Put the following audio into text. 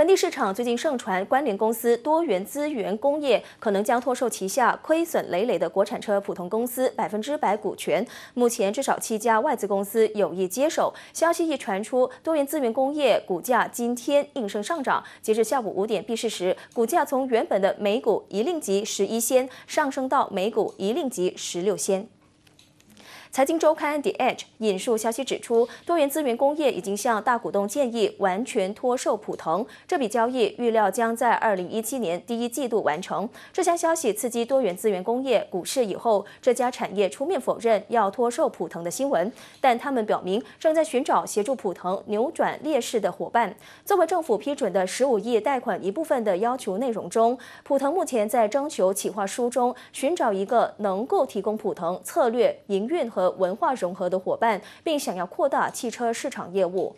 本地市场最近盛传，关联公司多元资源工业可能将脱售旗下亏损累累的国产车普通公司百分之百股权。目前至少七家外资公司有意接手。消息一传出，多元资源工业股价今天应声上涨。截至下午五点闭市时，股价从原本的每股一令吉十一仙上升到每股一令吉十六仙。财经周刊《The Edge》引述消息指出，多元资源工业已经向大股东建议完全脱售普腾，这笔交易预料将在二零一七年第一季度完成。这项消息刺激多元资源工业股市以后，这家产业出面否认要脱售普腾的新闻，但他们表明正在寻找协助普腾扭转劣势的伙伴。作为政府批准的十五亿贷款一部分的要求内容中，普腾目前在征求企划书中寻找一个能够提供普腾策略营运和。和文化融合的伙伴，并想要扩大汽车市场业务。